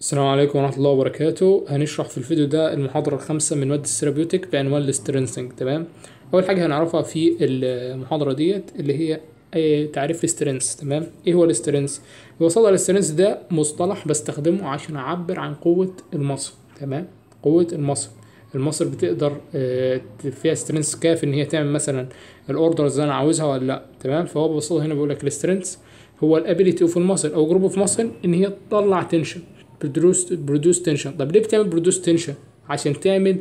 السلام عليكم ورحمة الله وبركاته هنشرح في الفيديو ده المحاضرة الخامسة من مادة السيرابيوتك بعنوان السترينسنج تمام أول حاجة هنعرفها في المحاضرة ديت اللي هي تعريف السترينس تمام ايه هو السترينس ببساطة السترينس ده مصطلح بستخدمه عشان أعبر عن قوة المصر تمام قوة المصر المصر بتقدر آه، فيها سترينس كافي ان هي تعمل مثلا الاوردرز اللي انا عاوزها ولا لا تمام فهو ببساطه هنا بيقول لك السترينس هو الابيليتي اوف المصل او جروب اوف مصل ان هي تطلع تنشن برودوس برودوس تنشن طب ليه بتعمل برودوس تنشن عشان تعمل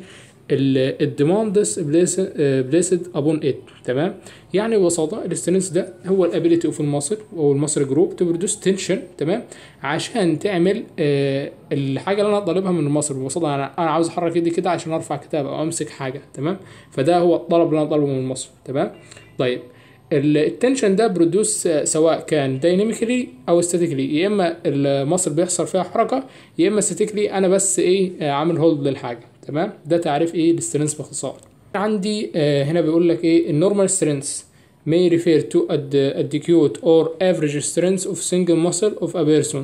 الديماند بليسد ابون ات تمام يعني ببساطه الاستنس ده هو الابيليتي اوف الماسل او الماسل جروب تو برودوس تنشن تمام عشان تعمل آه، الحاجه اللي انا طالبها من الماسل ببساطه انا انا عاوز احرك ايدي كده عشان ارفع كتاب او امسك حاجه تمام فده هو الطلب اللي انا طالبه من الماسل تمام طيب التنشن ده برودوس آه، سواء كان دايناميكلي او استاتيكلي يا اما المصل بيحصل فيها حركه يا اما استاتيكلي انا بس ايه آه، عامل هولد للحاجه تمام ده تعريف ايه للسترينث باختصار عندي آه، هنا بيقول لك ايه النورمال سترينث may refer to acute or average strength of single muscle of a person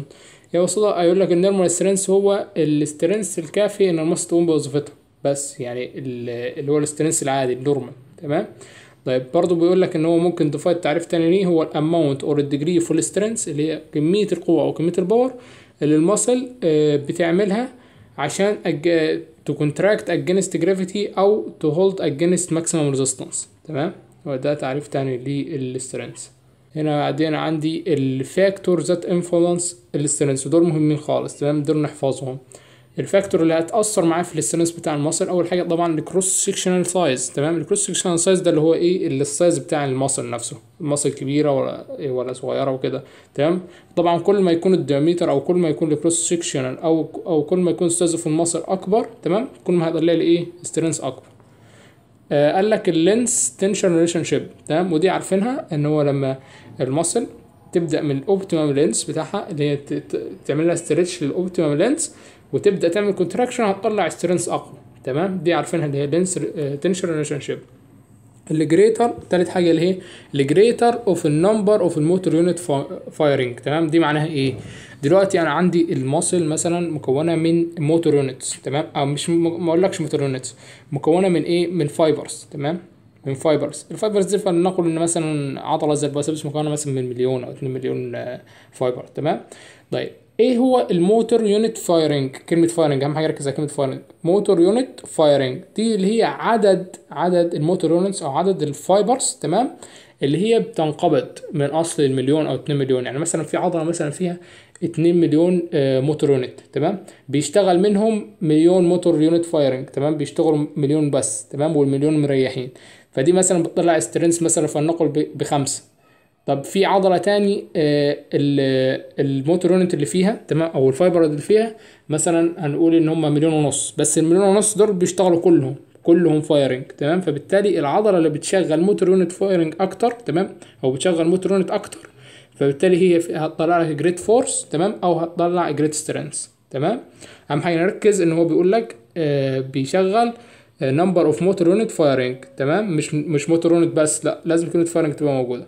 يا وصلة هيقول لك النورمال سترينث هو السترينث الكافي ان المصل تقوم بوظيفتها بس يعني اللي هو السترينث العادي النورمال تمام طيب برضه بيقول لك ان هو ممكن ديفايد تعريف تاني ليه هو الاماونت اور الديجري فول سترينث اللي هي كميه القوه او كميه الباور اللي المصل آه، بتعملها عشان تو كونتراكت اجينست جرافيتي او تو هولد اجينست ماكسيمم ريزيستنس تمام هو ده تعريف تاني للسترينث هنا بعدين عندي الفاكتور ذات انفلونس السترينث دول مهمين خالص تمام دول نحفظهم الفاكتور اللي هتاثر معاه في الاستنس بتاع المصل اول حاجه طبعا الكروس سيكشنال سايز تمام الكروس سيكشنال سايز ده اللي هو ايه السايز بتاع المصل نفسه المصل كبيره ولا إيه ولا صغيره وكده تمام طبعا كل ما يكون الدياميتر او كل ما يكون الكروس سيكشنال او او كل ما يكون السايز في المصل اكبر تمام كل ما هيطلع لي ايه استرنس اكبر آه قال لك اللينس تنشن ريليشن شيب تمام ودي عارفينها ان هو لما المصل تبدا من الاوبتيمم لينس بتاعها اللي هي تعمل لها ستريتش للاوبتيمم لينس وتبدا تعمل كونتراكشن هتطلع سترينث اقوى تمام دي عارفينها اللي هي تنشر ريليشن شيب الجريتر تالت حاجه اللي هي الجريتر اوف النمبر اوف الموتور يونت فايرنج تمام دي معناها ايه دلوقتي انا عندي الماسل مثلا مكونه من موتور يونتس تمام او مش ما اقولكش موتور يونتس مكونه من ايه من فايبرز تمام من فايبرز الفايبرز دي فلنقل ان مثلا عضله زي البايسبس مكونه مثلا من مليون او 2 مليون فايبر آه، تمام طيب ايه هو الموتور يونت فايرنج كلمه فايرنج اهم حاجه ركز على كلمه فايرنج موتور يونت فايرنج دي اللي هي عدد عدد الموتور يونتس او عدد الفايبرز تمام اللي هي بتنقبض من اصل المليون او 2 مليون يعني مثلا في عضله مثلا فيها 2 مليون آه، موتور يونت تمام بيشتغل منهم مليون موتور يونت فايرنج تمام بيشتغلوا مليون بس تمام والمليون مريحين فدي مثلا بتطلع سترينث مثلا فلنقل بخمسه طب في عضله تاني آه، الموتورونت اللي فيها تمام او الفايبر اللي فيها مثلا هنقول ان هم مليون ونص بس المليون ونص دول بيشتغلوا كلهم كلهم فايرنج تمام فبالتالي العضله اللي بتشغل موتور يونت فايرنج اكتر تمام او بتشغل موتور يونت اكتر فبالتالي هي هتطلع لك جريد فورس تمام او هتطلع جريد سترينث تمام اهم حاجه نركز ان هو بيقول لك آه، بيشغل نمبر اوف موتور يونت فايرنج تمام مش مش موتور يونت بس لا لازم كلمه فايرنج تبقى موجوده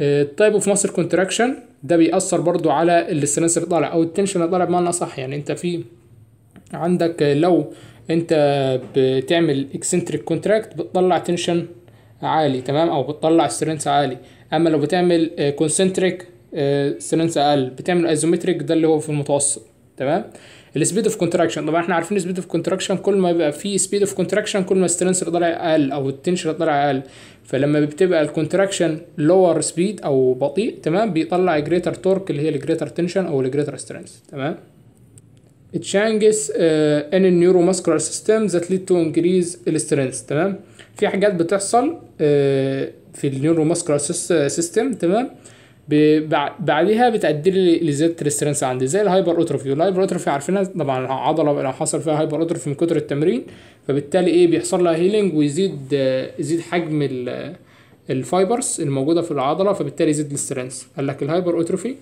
التايب اوف ماسل كونتراكشن ده بيأثر برضو على الاستنس اللي طالع او التنشن اللي طالع بمعنى اصح يعني انت في عندك لو انت بتعمل اكسنتريك كونتراكت بتطلع تنشن عالي تمام او بتطلع سترينث عالي اما لو بتعمل كونسنتريك آه، سترينث آه، اقل بتعمل ايزومتريك ده اللي هو في المتوسط تمام السبيد اوف كونتراكشن طبعا احنا عارفين السبيد اوف كونتراكشن كل ما بيبقى في سبيد اوف كونتراكشن كل ما السترنسر طالع اقل او التنشن طالع اقل فلما بتبقى الكونتراكشن لور سبيد او بطيء تمام بيطلع جريتر تورك اللي هي الجريتر تنشن او الجريتر سترنس تمام It changes uh, in a neuromuscular system that lead to increase strength تمام في حاجات بتحصل uh, في في النيوروماسكولار سيستم تمام بعديها بتأدي لي لزيادة الاسترنس عندي زي الهايبر اوتروفي والهايبر اوتروفي عارفينها طبعا العضله لو حصل فيها هايبر اوتروفي من كتر التمرين فبالتالي ايه بيحصل لها هيلينج ويزيد يزيد حجم الفايبرز الموجوده في العضله فبالتالي يزيد الاسترنس قال لك الهايبر اوتروفي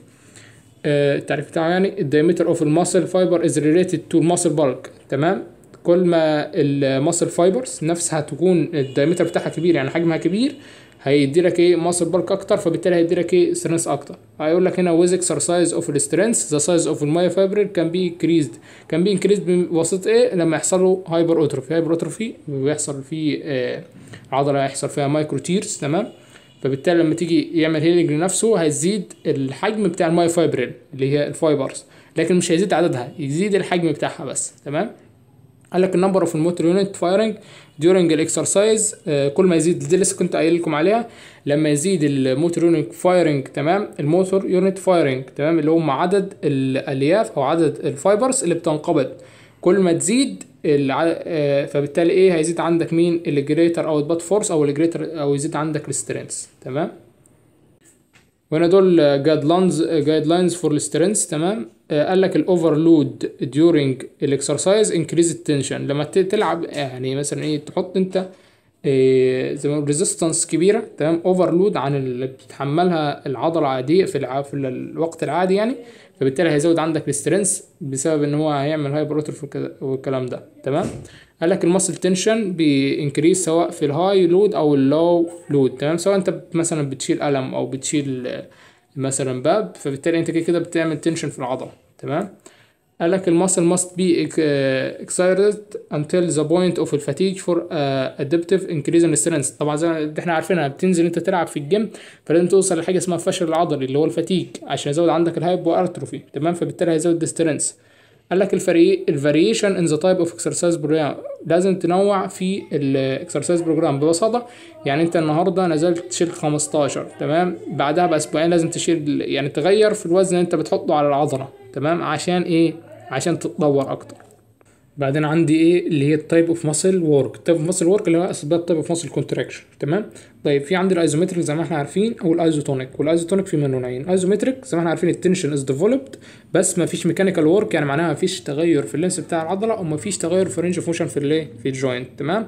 آه، التعريف بتاعه يعني الدايمتر اوف الماسل فايبر از ريليتد تو الماسل بالك تمام كل ما الماسل فايبرز نفسها تكون الدايمتر بتاعها كبير يعني حجمها كبير هيدي لك ايه ماسل بلك اكتر فبالتالي هيدي لك ايه سترنس اكتر هيقول لك هنا ويز اكسرسايز اوف السترنس ذا سايز اوف المايوفايبرل كان بي انكريزد كان بي انكريزد بواسطه ايه لما آه، يحصل له هايبر اوتروفي هايبر اوتروفي بيحصل فيه عضله هيحصل فيها مايكرو تيرز تمام فبالتالي لما تيجي يعمل هيلنج لنفسه هيزيد الحجم بتاع المايوفايبرل اللي هي الفايبرز لكن مش هيزيد عددها يزيد الحجم بتاعها بس تمام قال لك النمبر اوف الموتور يونت فايرنج ديورنج الاكسرسايز كل ما يزيد دي لسه كنت قايل لكم عليها لما يزيد الموتور يونت فايرنج تمام الموتور يونت فايرنج تمام اللي هم عدد الالياف او عدد الفايبرز اللي بتنقبض كل ما تزيد الع... آه، فبالتالي ايه هيزيد عندك مين الجريتر اوت بات فورس او الجريتر او يزيد عندك ريسترينس تمام وهنا دول uh, guidelines uh, guidelines for لاينز فور تمام uh, قال لك الاوفرلود ديورنج الاكسرسايز انكريز التنشن لما تلعب يعني مثلا ايه تحط انت إيه، زي ما ريزيستنس كبيره تمام اوفرلود عن اللي بتتحملها العضله عاديه في في الوقت العادي يعني فبالتالي هيزود عندك السترينث بسبب ان هو هيعمل هايبر اتروفي والكلام ده تمام قال لك المسل تنشن بينكريس سواء في الهاي لود او اللو لود تمام سواء انت مثلا بتشيل قلم او بتشيل مثلا باب فبالتالي انت كده كده بتعمل تنشن في العضله تمام قال لك الماسل must be excited uh, until the point of fatigue for uh, adaptive increase in strength طبعا زي احنا عارفينها بتنزل انت تلعب في الجيم فلازم توصل لحاجه اسمها الفشل العضلي اللي هو الفاتيج عشان يزود عندك الهايبو ارتروفي تمام فبالتالي هيزود السترينث قال لك الفريق الفاريشن ان ذا تايب اوف اكسرسايز بروجرام لازم تنوع في الاكسرسايز بروجرام ببساطه يعني انت النهارده نزلت تشيل 15 تمام بعدها باسبوعين لازم تشيل يعني تغير في الوزن اللي انت بتحطه على العضله تمام عشان ايه عشان تتطور اكتر بعدين عندي ايه اللي هي التايب اوف ماسل وورك التايب اوف ماسل وورك اللي هو اسباب تايب اوف ماسل كونتراكشن تمام طيب في عندي الايزومتريك زي ما احنا عارفين او الايزوتونيك والايزوتونيك في منه نوعين ايزومتريك زي ما احنا عارفين التنشن از ديفلوبد بس ما فيش ميكانيكال وورك يعني معناها ما فيش تغير في اللينس بتاع العضله وما فيش تغير في رينج اوف موشن في الايه في الجوينت تمام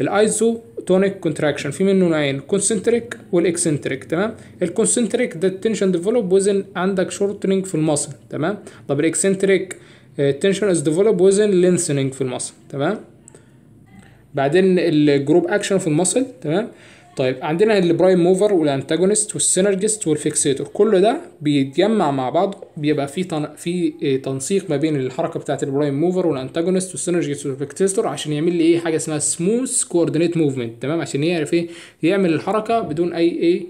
الايزوتونيك كونتراكشن في منه نوعين كونسنتريك والاكسنتريك تمام الكونسنتريك ده التنشن ديفلوب وزن عندك شورتنينج في الماسل تمام طب الاكسنتريك آه، tension is developed within lengthening في المصل تمام بعدين الجروب اكشن في المصل تمام طيب عندنا البرايم موفر والانتاجونست والسينرجست والفيكسيتور كل ده بيتجمع مع بعض بيبقى في تن... في آه، تنسيق ما بين الحركه بتاعه البرايم موفر والانتاجونست والسينرجست والفيكسيتور عشان يعمل لي ايه حاجه اسمها سموث كوردينيت موفمنت تمام عشان يعرف ايه يعمل الحركه بدون اي ايه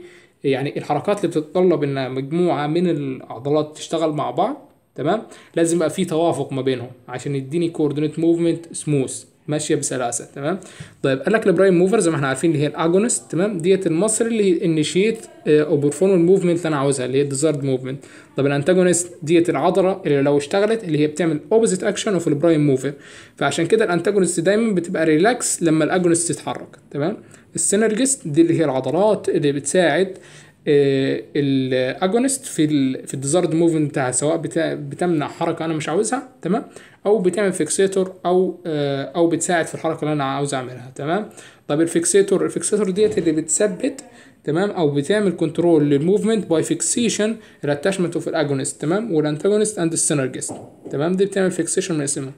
يعني الحركات اللي بتتطلب ان مجموعه من العضلات تشتغل مع بعض تمام لازم يبقى في توافق ما بينهم عشان يديني كوردينيت موفمنت سموث ماشيه بسلاسه تمام طيب قال لك البرايم موفر زي ما احنا عارفين اللي هي الاجونست تمام ديت المصر اللي انيشيت او بيرفورم الموفمنت اللي انا عاوزها اللي هي الديزارد موفمنت طب الانتاجونست ديت العضله اللي لو اشتغلت اللي هي بتعمل اوبوزيت اكشن اوف البرايم موفر فعشان كده الانتاجونست دايما بتبقى ريلاكس لما الاجونست تتحرك تمام السينرجست دي اللي هي العضلات اللي بتساعد آه، الاجونست في الـ في الديزارد موفمنت بتاعها سواء بتمنع حركه انا مش عاوزها تمام او بتعمل فيكسيتور او آه، او بتساعد في الحركه اللي انا عاوز اعملها تمام طب الفيكسيتور الفيكسيتور ديت اللي بتثبت تمام او بتعمل كنترول للموفمنت باي فيكسيشن الاتاشمنت اوف الاجونست تمام والانتاجونست اند السينرجست تمام دي بتعمل فيكسيشن من اسمها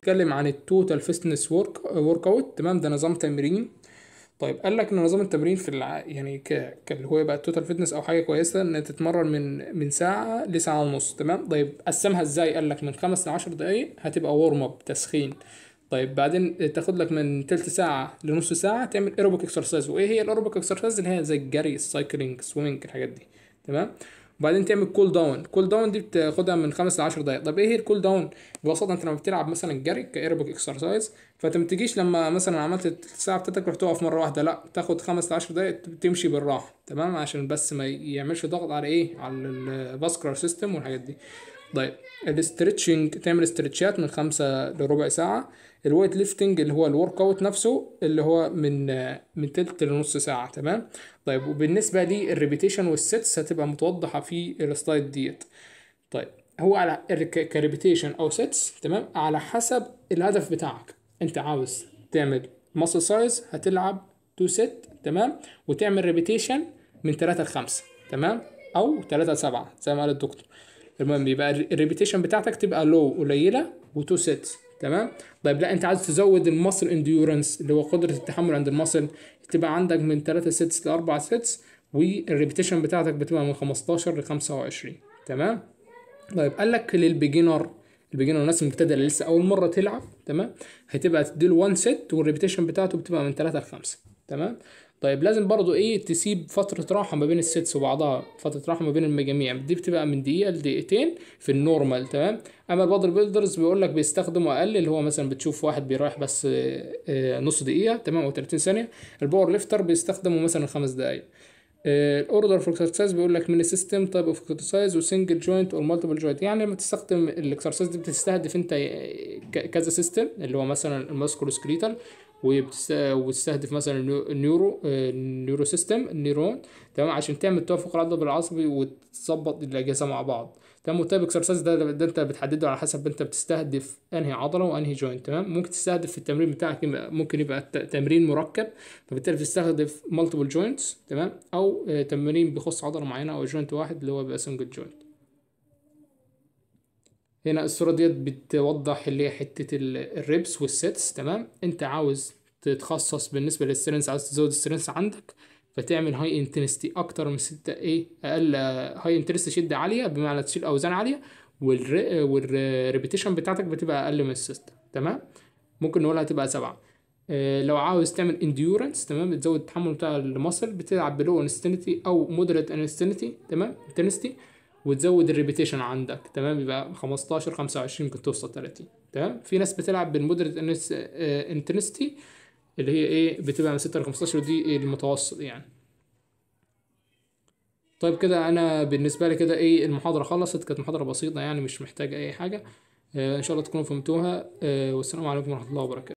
نتكلم عن التوتال فيستنس ورك ورك اوت تمام ده نظام تمرين طيب قال لك ان نظام التمرين في الع... يعني ك... اللي هو بقى التوتال فيتنس او حاجه كويسه ان تتمرن من من ساعه لساعه ونص تمام طيب قسمها ازاي قال لك من خمس ل 10 دقائق هتبقى ورم اب تسخين طيب بعدين تاخد لك من تلت ساعه لنص ساعه تعمل ايروبيك اكسرسايز وايه هي الايروبيك اكسرسايز اللي هي زي الجري السايكلينج سويمنج الحاجات دي تمام وبعدين تعمل كول داون كول داون دي بتاخدها من 5 ل 10 دقائق طب ايه هي الكول داون ببساطه انت لما بتلعب مثلا جري كايروبيك اكسرسايز فانت ما تجيش لما مثلا عملت الساعه بتاعتك رحت تقف مره واحده لا تاخد 5 ل 10 دقائق تمشي بالراحه تمام عشان بس ما يعملش ضغط على ايه على الفاسكولار سيستم والحاجات دي طيب الاسترتشنج تعمل استرتشات من خمسة لربع ساعة الويت ليفتنج اللي هو الورك اوت نفسه اللي هو من من تلت لنص ساعة تمام طيب وبالنسبة للريبيتيشن والسيتس هتبقى متوضحة في السلايد ديت طيب هو على كريبيتيشن او سيتس تمام على حسب الهدف بتاعك انت عاوز تعمل ماسل سايز هتلعب تو سيت تمام وتعمل ريبيتيشن من ثلاثة لخمسة تمام او ثلاثة لسبعة زي ما قال الدكتور المهم بيبقى الريبيتيشن بتاعتك تبقى لو قليله و2 سيتس تمام طيب لا انت عايز تزود المصل انديورنس اللي هو قدره التحمل عند المصل تبقى عندك من 3 سيتس ل 4 سيتس والريبيتيشن بتاعتك بتبقى من 15 ل 25 تمام طيب قال لك للبيجنر البيجنر الناس المبتدئه اللي لسه اول مره تلعب تمام هتبقى تديله 1 سيت والريبيتيشن بتاعته بتبقى من 3 ل 5 تمام طيب لازم برضو ايه تسيب فترة راحة ما بين السيتس وبعضها فترة راحة ما بين المجاميع دي بتبقى من دقيقة لدقيقتين في النورمال تمام اما البادر بيلدرز بيقول لك بيستخدموا اقل اللي هو مثلا بتشوف واحد بيريح بس آه، آه، نص دقيقة تمام او 30 ثانية الباور ليفتر بيستخدموا مثلا خمس دقايق الاوردر فور اكسرسايز بيقول لك من سيستم تايب اوف اكسرسايز وسنجل جوينت او مالتيبل جوينت يعني لما تستخدم الاكسرسايز دي بتستهدف انت آه، كذا سيستم اللي هو مثلا الماسكولو سكريتال وبتستهدف مثلا النيورو آه، النيورو سيستم النيرون تمام عشان تعمل توافق العضلي بالعصبي وتظبط الاجهزه مع بعض تمام وتايب اكسرسايز ده, ده انت بتحدده على حسب انت بتستهدف انهي عضله وانهي جوينت تمام ممكن تستهدف في التمرين بتاعك ممكن يبقى تمرين مركب فبالتالي بتستهدف مالتيبل جوينتس تمام او آه، تمرين بيخص عضله معينه او جوينت واحد اللي هو بيبقى سنجل جوينت هنا الصورة ديت بتوضح اللي هي حتة الريبس والسيتس تمام انت عاوز تتخصص بالنسبة للسترينس عاوز تزود السترينس عندك فتعمل هاي انتنستي اكتر من ستة ايه اقل هاي انتنستي شدة عالية بمعنى تشيل اوزان عالية والريبيتيشن بتاعتك بتبقى اقل من السيستم تمام ممكن نقولها تبقى سبعة إيه لو عاوز تعمل انديورنس تمام بتزود التحمل بتاع المصل بتلعب بلو انستنتي او مودريت انستنتي تمام انتنستي وتزود الريبيتيشن عندك تمام يبقى 15 25 ممكن توصل 30 تمام في ناس بتلعب بالمودريت آه، انتنستي اللي هي ايه بتبقى من 6 ل 15 ودي المتوسط يعني طيب كده انا بالنسبه لي كده ايه المحاضره خلصت كانت محاضره بسيطه يعني مش محتاجه اي حاجه آه، ان شاء الله تكونوا فهمتوها آه، والسلام عليكم ورحمه الله وبركاته